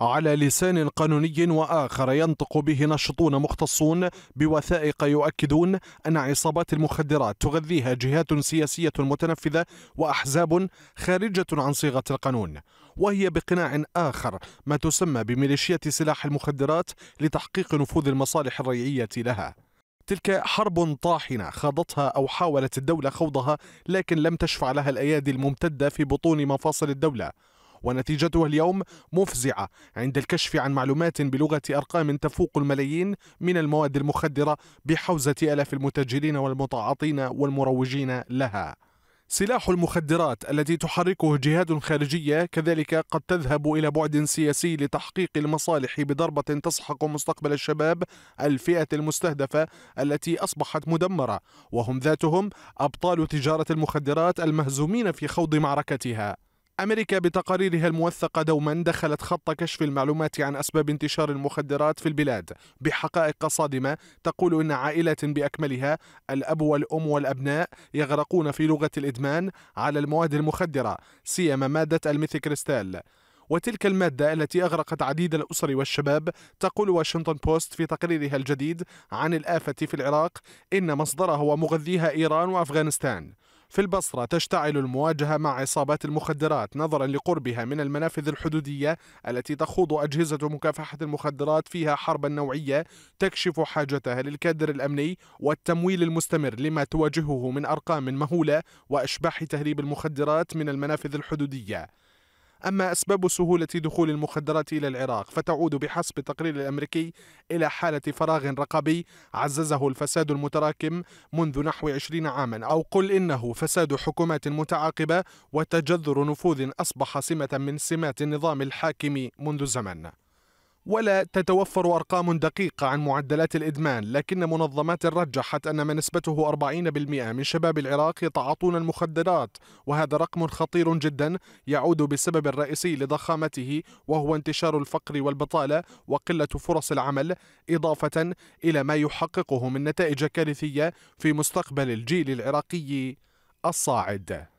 على لسان قانوني وآخر ينطق به ناشطون مختصون بوثائق يؤكدون أن عصابات المخدرات تغذيها جهات سياسية متنفذة وأحزاب خارجة عن صيغة القانون وهي بقناع آخر ما تسمى بميليشية سلاح المخدرات لتحقيق نفوذ المصالح الريعية لها تلك حرب طاحنة خاضتها أو حاولت الدولة خوضها لكن لم تشفع لها الأيادي الممتدة في بطون مفاصل الدولة ونتيجته اليوم مفزعة عند الكشف عن معلومات بلغة أرقام تفوق الملايين من المواد المخدرة بحوزة آلاف المتاجرين والمتعاطين والمروجين لها سلاح المخدرات التي تحركه جهات خارجية كذلك قد تذهب إلى بعد سياسي لتحقيق المصالح بضربة تسحق مستقبل الشباب الفئة المستهدفة التي أصبحت مدمرة وهم ذاتهم أبطال تجارة المخدرات المهزومين في خوض معركتها أمريكا بتقاريرها الموثقة دوما دخلت خط كشف المعلومات عن أسباب انتشار المخدرات في البلاد بحقائق صادمة تقول إن عائلات بأكملها الأب والأم والأبناء يغرقون في لغة الإدمان على المواد المخدرة سيما مادة الميثيكريستال وتلك المادة التي أغرقت عديد الأسر والشباب تقول واشنطن بوست في تقريرها الجديد عن الآفة في العراق إن مصدرها ومغذيها إيران وأفغانستان في البصرة تشتعل المواجهة مع عصابات المخدرات نظرا لقربها من المنافذ الحدودية التي تخوض أجهزة مكافحة المخدرات فيها حربا نوعية تكشف حاجتها للكادر الأمني والتمويل المستمر لما تواجهه من أرقام مهولة وأشباح تهريب المخدرات من المنافذ الحدودية أما أسباب سهولة دخول المخدرات إلى العراق فتعود بحسب التقرير الأمريكي إلى حالة فراغ رقابي عززه الفساد المتراكم منذ نحو 20 عاما أو قل إنه فساد حكومات متعاقبة وتجذر نفوذ أصبح سمة من سمات النظام الحاكم منذ زمن ولا تتوفر أرقام دقيقة عن معدلات الإدمان لكن منظمات رجحت أن ما نسبته 40% من شباب العراق يتعاطون المخدرات وهذا رقم خطير جدا يعود بسبب الرئيسي لضخامته وهو انتشار الفقر والبطالة وقلة فرص العمل إضافة إلى ما يحققه من نتائج كارثية في مستقبل الجيل العراقي الصاعد